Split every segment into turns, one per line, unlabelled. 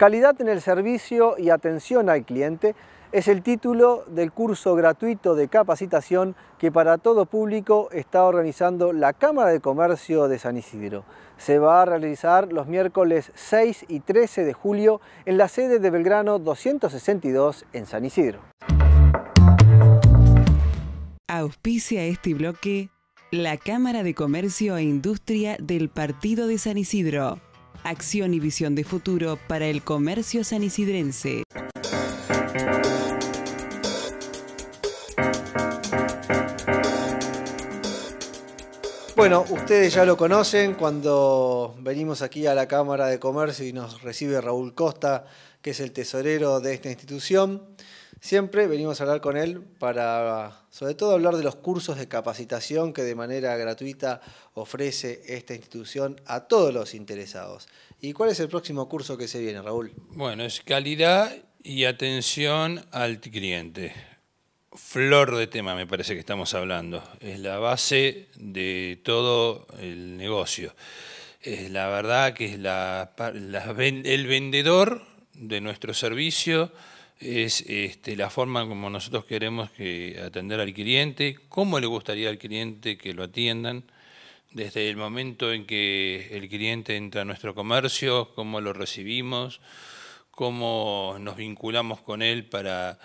Calidad en el servicio y atención al cliente es el título del curso gratuito de capacitación que para todo público está organizando la Cámara de Comercio de San Isidro. Se va a realizar los miércoles 6 y 13 de julio en la sede de Belgrano 262 en San Isidro. Auspicia este bloque la Cámara de Comercio e Industria del Partido de San Isidro acción y visión de futuro para el comercio sanisidrense. Bueno, ustedes ya lo conocen cuando venimos aquí a la Cámara de Comercio y nos recibe Raúl Costa, que es el tesorero de esta institución. Siempre venimos a hablar con él para, sobre todo, hablar de los cursos de capacitación que de manera gratuita ofrece esta institución a todos los interesados. ¿Y cuál es el próximo curso que se viene, Raúl?
Bueno, es calidad y atención al cliente. Flor de tema, me parece que estamos hablando. Es la base de todo el negocio. Es la verdad que es el vendedor de nuestro servicio es este, la forma como nosotros queremos que atender al cliente, cómo le gustaría al cliente que lo atiendan, desde el momento en que el cliente entra a nuestro comercio, cómo lo recibimos, cómo nos vinculamos con él para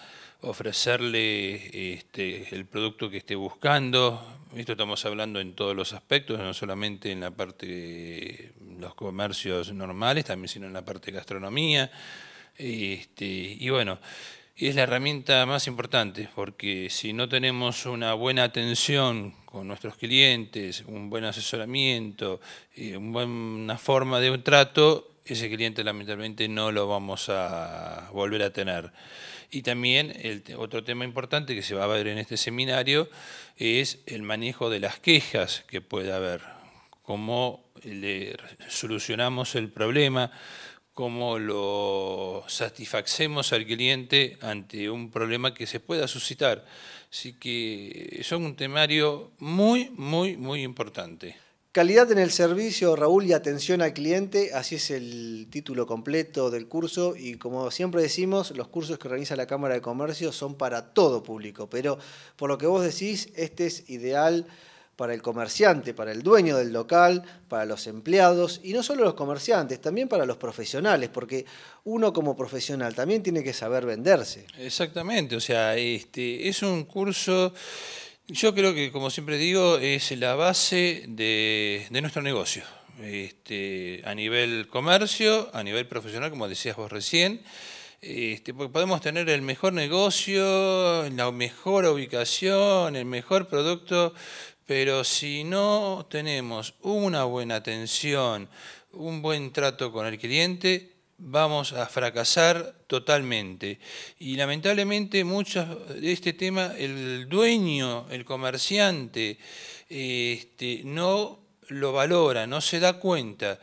ofrecerle este, el producto que esté buscando. Esto estamos hablando en todos los aspectos, no solamente en la parte de los comercios normales, también sino en la parte de gastronomía. Este, y bueno, es la herramienta más importante porque si no tenemos una buena atención con nuestros clientes, un buen asesoramiento, eh, una buena forma de trato, ese cliente lamentablemente no lo vamos a volver a tener. Y también otro tema importante que se va a ver en este seminario es el manejo de las quejas que pueda haber, cómo le solucionamos el problema, cómo lo satisfacemos al cliente ante un problema que se pueda suscitar. Así que es un temario muy, muy, muy importante.
Calidad en el servicio, Raúl, y atención al cliente, así es el título completo del curso y como siempre decimos, los cursos que organiza la Cámara de Comercio son para todo público, pero por lo que vos decís, este es ideal para el comerciante, para el dueño del local, para los empleados y no solo los comerciantes, también para los profesionales, porque uno como profesional también tiene que saber venderse.
Exactamente, o sea, este es un curso yo creo que, como siempre digo, es la base de, nuestro negocio. Este, a nivel comercio, a nivel profesional, como decías vos recién, este, porque podemos tener el mejor negocio, la mejor ubicación, el mejor producto, pero si no tenemos una buena atención, un buen trato con el cliente, vamos a fracasar totalmente. Y lamentablemente muchos de este tema, el dueño, el comerciante, este, no lo valora, no se da cuenta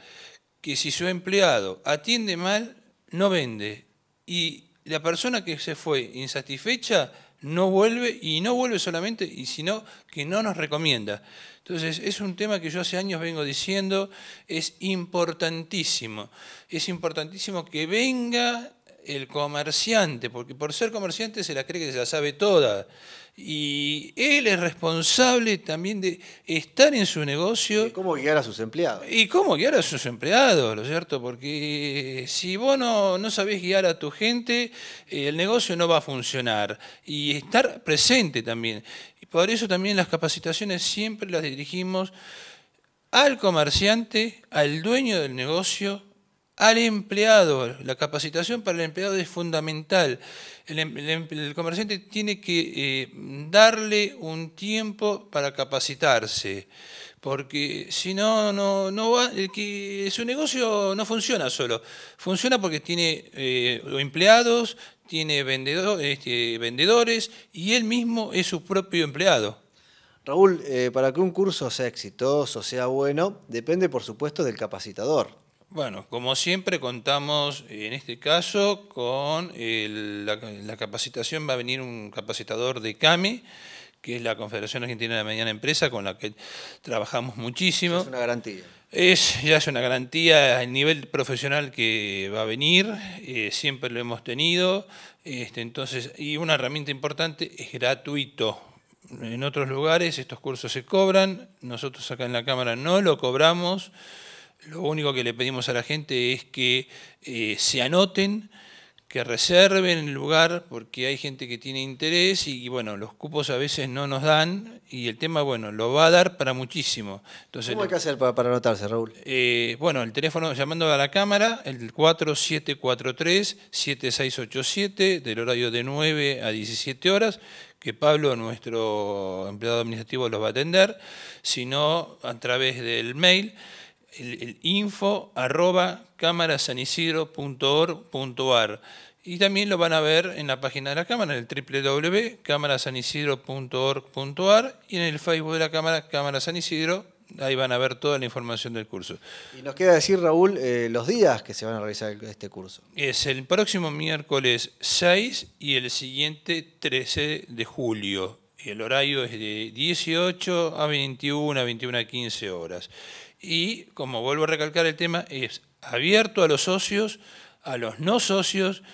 que si su empleado atiende mal, no vende. Y la persona que se fue insatisfecha no vuelve y no vuelve solamente, y sino que no nos recomienda. Entonces, es un tema que yo hace años vengo diciendo, es importantísimo. Es importantísimo que venga el comerciante, porque por ser comerciante se la cree que se la sabe toda. Y él es responsable también de estar en su negocio. ¿Y cómo guiar a sus empleados? Y cómo guiar a sus empleados, ¿lo cierto? Porque eh, si vos no, no sabés guiar a tu gente, eh, el negocio no va a funcionar. Y estar presente también. Y por eso también las capacitaciones siempre las dirigimos al comerciante, al dueño del negocio, al empleado. La capacitación para el empleado es fundamental. El, em-, em-, comerciante tiene que eh, darle un tiempo para capacitarse, porque si no, no, no va, el que, su negocio no funciona solo. Funciona porque tiene eh, empleados, tiene vendedor, este, vendedores y él mismo es su propio empleado.
Raúl, eh, para que un curso sea exitoso, sea bueno, depende por supuesto del capacitador.
Bueno, como siempre contamos en este caso con la, capacitación, va a venir un capacitador de CAMI, que es la Confederación Argentina de la Mediana Empresa, con la que trabajamos muchísimo. Es una garantía. Es, ya es una garantía el nivel profesional que va a venir, eh, siempre lo hemos tenido, este, entonces, y una herramienta importante es gratuito. En otros lugares estos cursos se cobran, nosotros acá en la Cámara no lo cobramos. Lo único que le pedimos a la gente es que eh, se anoten, que reserven el lugar, porque hay gente que tiene interés y, bueno, los cupos a veces no nos dan y el tema, bueno, lo va a dar para muchísimo. Entonces, ¿Cómo hay que
hacer para, anotarse, Raúl?
Eh, bueno, el teléfono llamando a la cámara, el 4743-7687, del horario de 9 a 17 horas, que Pablo, nuestro empleado administrativo, los va a atender, sino a través del mail el, info arroba cámarasanisidro.org.ar y también lo van a ver en la página de la Cámara, en el www.cámarasanisidro.org.ar y en el Facebook de la Cámara, Cámara San Isidro, ahí van a ver toda la información del curso.
Y nos queda decir, Raúl, eh, los días que se van a realizar este curso.
Es el próximo miércoles 6 y el siguiente 13 de julio. El horario es de 18 a 21, a 21 a 15 horas y, como vuelvo a recalcar el tema, es abierto a los socios, a los no socios,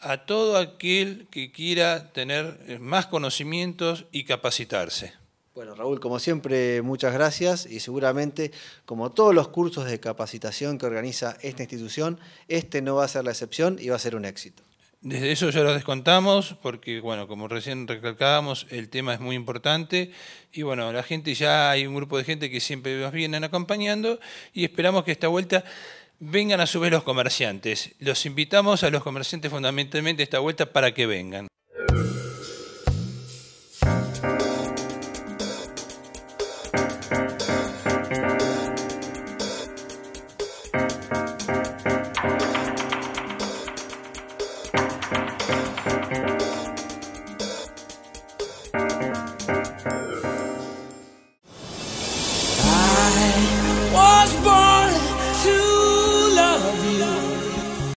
a todo aquel que quiera tener más conocimientos y capacitarse.
Bueno, Raúl, como siempre, muchas gracias y seguramente, como todos los cursos de capacitación que organiza esta institución, este no va a ser la excepción y va a ser un éxito.
Desde eso ya los descontamos, porque bueno, como recién recalcábamos, el tema es muy importante. Y bueno, la gente ya hay un grupo de gente que siempre nos vienen acompañando y esperamos que esta vuelta vengan a su vez los comerciantes. Los invitamos a los comerciantes fundamentalmente esta vuelta para que vengan.
Música